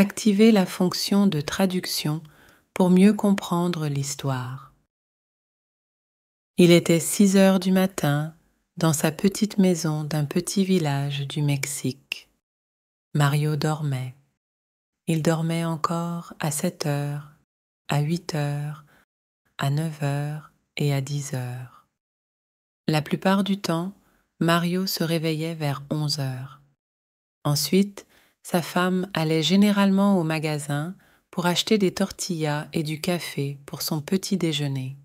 Activez la fonction de traduction pour mieux comprendre l'histoire. Il était 6 heures du matin dans sa petite maison d'un petit village du Mexique. Mario dormait. Il dormait encore à 7 heures, à 8 heures, à 9 heures et à 10 heures. La plupart du temps, Mario se réveillait vers 11 heures. Ensuite, sa femme allait généralement au magasin pour acheter des tortillas et du café pour son petit déjeuner.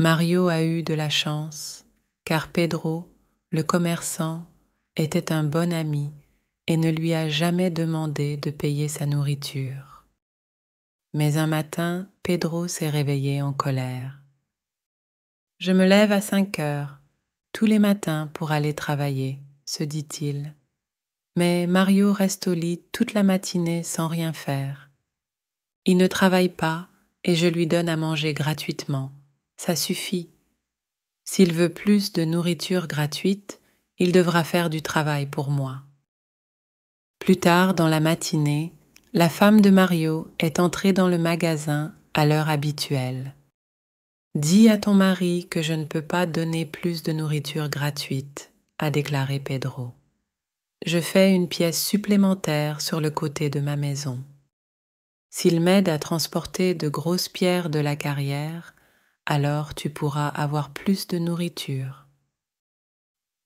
Mario a eu de la chance, car Pedro, le commerçant, était un bon ami et ne lui a jamais demandé de payer sa nourriture. Mais un matin, Pedro s'est réveillé en colère. Je me lève à cinq heures, tous les matins pour aller travailler, se dit-il mais Mario reste au lit toute la matinée sans rien faire. Il ne travaille pas et je lui donne à manger gratuitement. Ça suffit. S'il veut plus de nourriture gratuite, il devra faire du travail pour moi. Plus tard dans la matinée, la femme de Mario est entrée dans le magasin à l'heure habituelle. Dis à ton mari que je ne peux pas donner plus de nourriture gratuite, a déclaré Pedro je fais une pièce supplémentaire sur le côté de ma maison. S'il m'aide à transporter de grosses pierres de la carrière, alors tu pourras avoir plus de nourriture.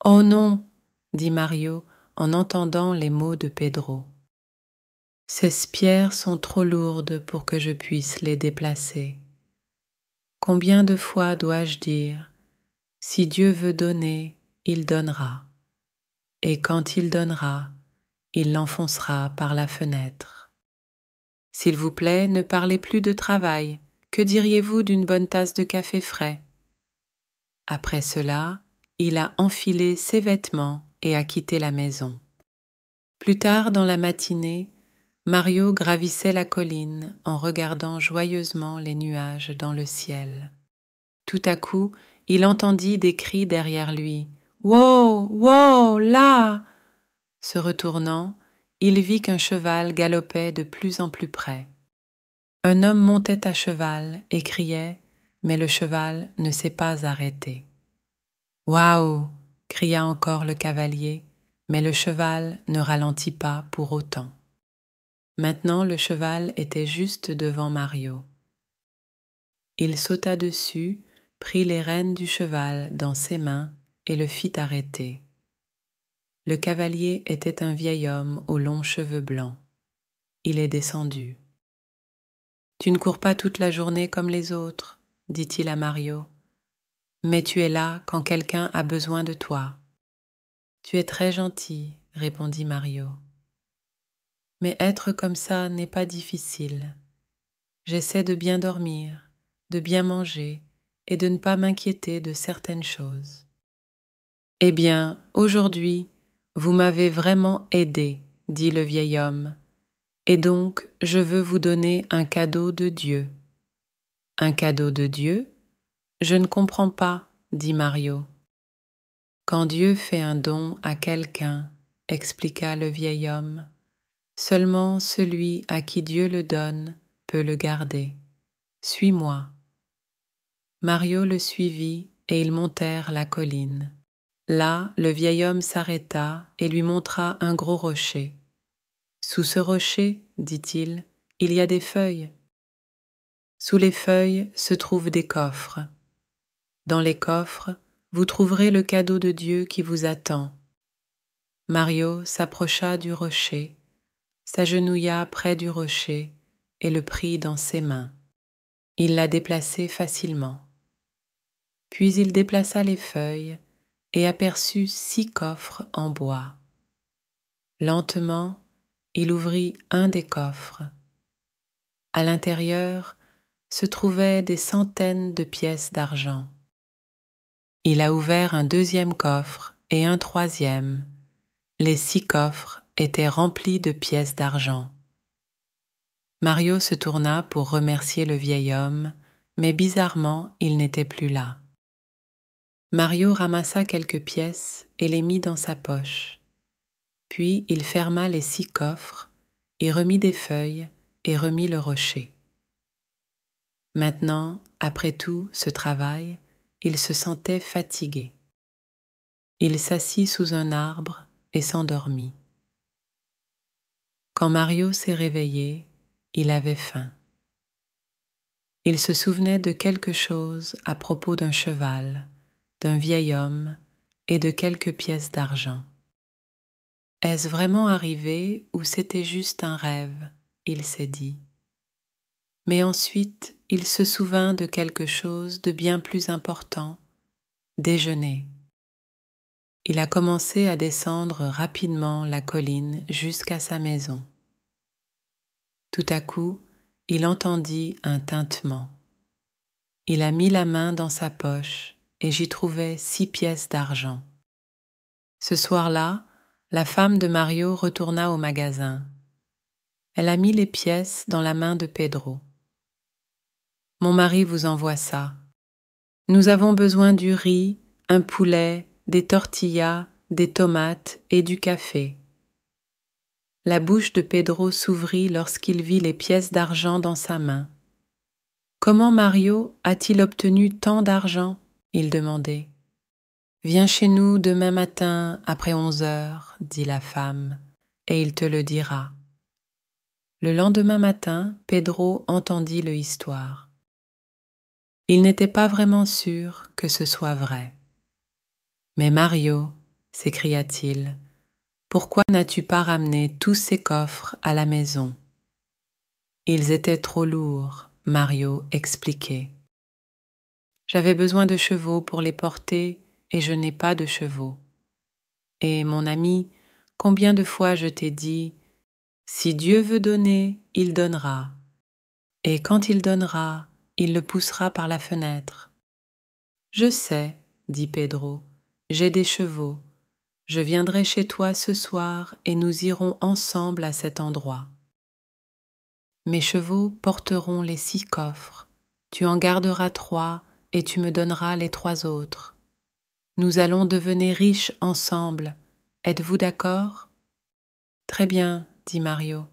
Oh non, dit Mario en entendant les mots de Pedro. Ces pierres sont trop lourdes pour que je puisse les déplacer. Combien de fois dois-je dire Si Dieu veut donner, il donnera et quand il donnera, il l'enfoncera par la fenêtre. S'il vous plaît, ne parlez plus de travail. Que diriez-vous d'une bonne tasse de café frais Après cela, il a enfilé ses vêtements et a quitté la maison. Plus tard dans la matinée, Mario gravissait la colline en regardant joyeusement les nuages dans le ciel. Tout à coup, il entendit des cris derrière lui, Wow, wow, là Se retournant, il vit qu'un cheval galopait de plus en plus près. Un homme montait à cheval et criait, mais le cheval ne s'est pas arrêté. Waouh cria encore le cavalier, mais le cheval ne ralentit pas pour autant. Maintenant le cheval était juste devant Mario. Il sauta dessus, prit les rênes du cheval dans ses mains et le fit arrêter. Le cavalier était un vieil homme aux longs cheveux blancs. Il est descendu. Tu ne cours pas toute la journée comme les autres, dit-il à Mario, mais tu es là quand quelqu'un a besoin de toi. Tu es très gentil, répondit Mario. Mais être comme ça n'est pas difficile. J'essaie de bien dormir, de bien manger et de ne pas m'inquiéter de certaines choses. Eh bien, aujourd'hui, vous m'avez vraiment aidé, dit le vieil homme, et donc je veux vous donner un cadeau de Dieu. Un cadeau de Dieu Je ne comprends pas, dit Mario. Quand Dieu fait un don à quelqu'un, expliqua le vieil homme, seulement celui à qui Dieu le donne peut le garder. Suis-moi. Mario le suivit et ils montèrent la colline. Là, le vieil homme s'arrêta et lui montra un gros rocher. Sous ce rocher, dit-il, il y a des feuilles. Sous les feuilles se trouvent des coffres. Dans les coffres, vous trouverez le cadeau de Dieu qui vous attend. Mario s'approcha du rocher, s'agenouilla près du rocher et le prit dans ses mains. Il la déplaçait facilement. Puis il déplaça les feuilles et aperçut six coffres en bois. Lentement, il ouvrit un des coffres. À l'intérieur se trouvaient des centaines de pièces d'argent. Il a ouvert un deuxième coffre et un troisième. Les six coffres étaient remplis de pièces d'argent. Mario se tourna pour remercier le vieil homme, mais bizarrement il n'était plus là. Mario ramassa quelques pièces et les mit dans sa poche. Puis il ferma les six coffres et remit des feuilles et remit le rocher. Maintenant, après tout ce travail, il se sentait fatigué. Il s'assit sous un arbre et s'endormit. Quand Mario s'est réveillé, il avait faim. Il se souvenait de quelque chose à propos d'un cheval d'un vieil homme et de quelques pièces d'argent. Est-ce vraiment arrivé ou c'était juste un rêve il s'est dit. Mais ensuite, il se souvint de quelque chose de bien plus important, déjeuner. Il a commencé à descendre rapidement la colline jusqu'à sa maison. Tout à coup, il entendit un tintement. Il a mis la main dans sa poche et j'y trouvai six pièces d'argent. Ce soir-là, la femme de Mario retourna au magasin. Elle a mis les pièces dans la main de Pedro. Mon mari vous envoie ça. Nous avons besoin du riz, un poulet, des tortillas, des tomates et du café. La bouche de Pedro s'ouvrit lorsqu'il vit les pièces d'argent dans sa main. Comment Mario a-t-il obtenu tant d'argent il demandait Viens chez nous demain matin après onze heures, dit la femme, et il te le dira. Le lendemain matin, Pedro entendit le histoire. Il n'était pas vraiment sûr que ce soit vrai. Mais Mario, s'écria-t-il, pourquoi n'as-tu pas ramené tous ces coffres à la maison Ils étaient trop lourds, Mario expliquait. J'avais besoin de chevaux pour les porter et je n'ai pas de chevaux. Et mon ami, combien de fois je t'ai dit Si Dieu veut donner, il donnera. Et quand il donnera, il le poussera par la fenêtre. Je sais, dit Pedro, j'ai des chevaux. Je viendrai chez toi ce soir et nous irons ensemble à cet endroit. Mes chevaux porteront les six coffres. Tu en garderas trois et tu me donneras les trois autres. Nous allons devenir riches ensemble. Êtes-vous d'accord Très bien, dit Mario.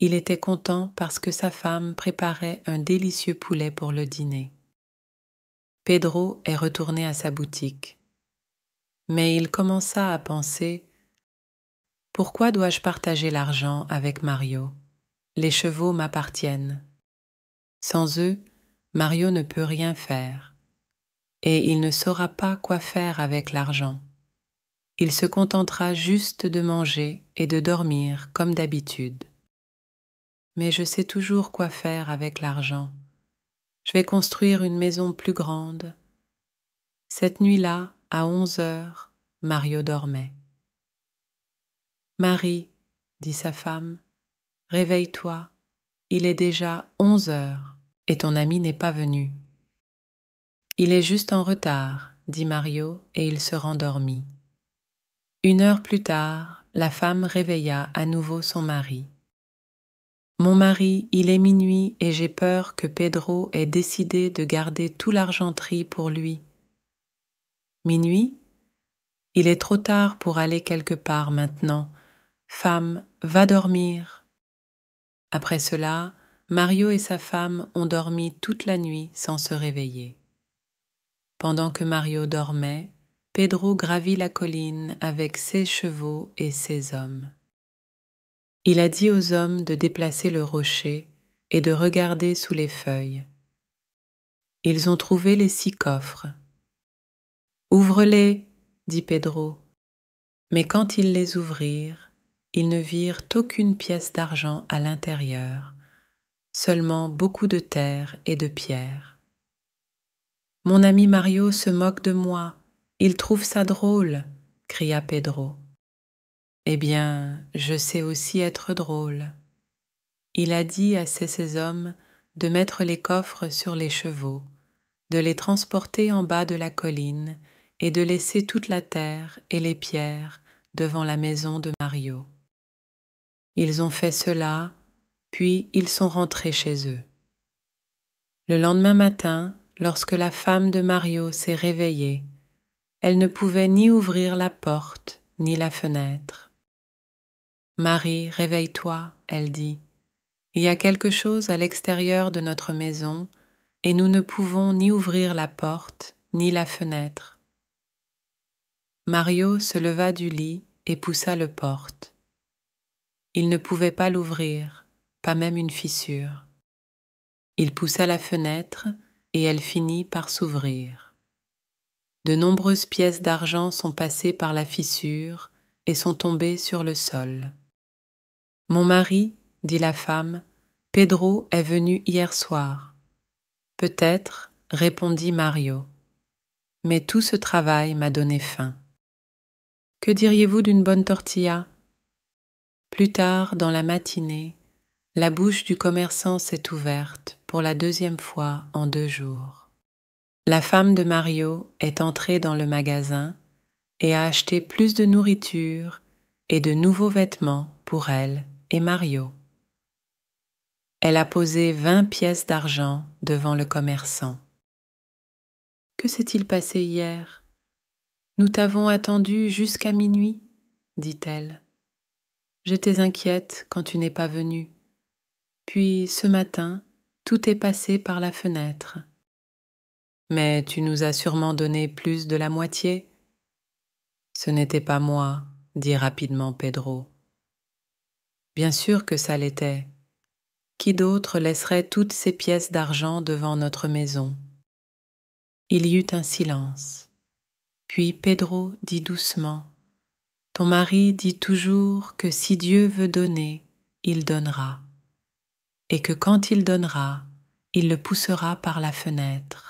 Il était content parce que sa femme préparait un délicieux poulet pour le dîner. Pedro est retourné à sa boutique. Mais il commença à penser Pourquoi dois-je partager l'argent avec Mario Les chevaux m'appartiennent. Sans eux, Mario ne peut rien faire. Et il ne saura pas quoi faire avec l'argent. Il se contentera juste de manger et de dormir comme d'habitude. Mais je sais toujours quoi faire avec l'argent. Je vais construire une maison plus grande. Cette nuit-là, à onze heures, Mario dormait. Marie, dit sa femme, réveille-toi, il est déjà onze heures et ton ami n'est pas venu. Il est juste en retard, dit Mario, et il se rendormit. Une heure plus tard, la femme réveilla à nouveau son mari. Mon mari, il est minuit et j'ai peur que Pedro ait décidé de garder tout l'argenterie pour lui. Minuit Il est trop tard pour aller quelque part maintenant. Femme, va dormir. Après cela, Mario et sa femme ont dormi toute la nuit sans se réveiller. Pendant que Mario dormait, Pedro gravit la colline avec ses chevaux et ses hommes. Il a dit aux hommes de déplacer le rocher et de regarder sous les feuilles. Ils ont trouvé les six coffres. Ouvre-les, dit Pedro. Mais quand ils les ouvrirent, ils ne virent aucune pièce d'argent à l'intérieur, seulement beaucoup de terre et de pierre. Mon ami Mario se moque de moi, il trouve ça drôle, cria Pedro. Eh bien, je sais aussi être drôle. Il a dit à ses, ses hommes de mettre les coffres sur les chevaux, de les transporter en bas de la colline et de laisser toute la terre et les pierres devant la maison de Mario. Ils ont fait cela puis ils sont rentrés chez eux. Le lendemain matin, lorsque la femme de Mario s'est réveillée, elle ne pouvait ni ouvrir la porte ni la fenêtre. Marie, réveille-toi, elle dit. Il y a quelque chose à l'extérieur de notre maison, et nous ne pouvons ni ouvrir la porte ni la fenêtre. Mario se leva du lit et poussa la porte. Il ne pouvait pas l'ouvrir pas même une fissure. Il poussa la fenêtre et elle finit par s'ouvrir. De nombreuses pièces d'argent sont passées par la fissure et sont tombées sur le sol. Mon mari, dit la femme, Pedro est venu hier soir. Peut-être, répondit Mario. Mais tout ce travail m'a donné faim. Que diriez-vous d'une bonne tortilla Plus tard, dans la matinée, la bouche du commerçant s'est ouverte pour la deuxième fois en deux jours. La femme de Mario est entrée dans le magasin et a acheté plus de nourriture et de nouveaux vêtements pour elle et Mario. Elle a posé vingt pièces d'argent devant le commerçant. Que s'est-il passé hier Nous t'avons attendu jusqu'à minuit, dit-elle. Je t'ai inquiète quand tu n'es pas venu. Puis ce matin, tout est passé par la fenêtre. Mais tu nous as sûrement donné plus de la moitié. Ce n'était pas moi, dit rapidement Pedro. Bien sûr que ça l'était. Qui d'autre laisserait toutes ces pièces d'argent devant notre maison Il y eut un silence. Puis Pedro dit doucement Ton mari dit toujours que si Dieu veut donner, il donnera et que quand il donnera, il le poussera par la fenêtre.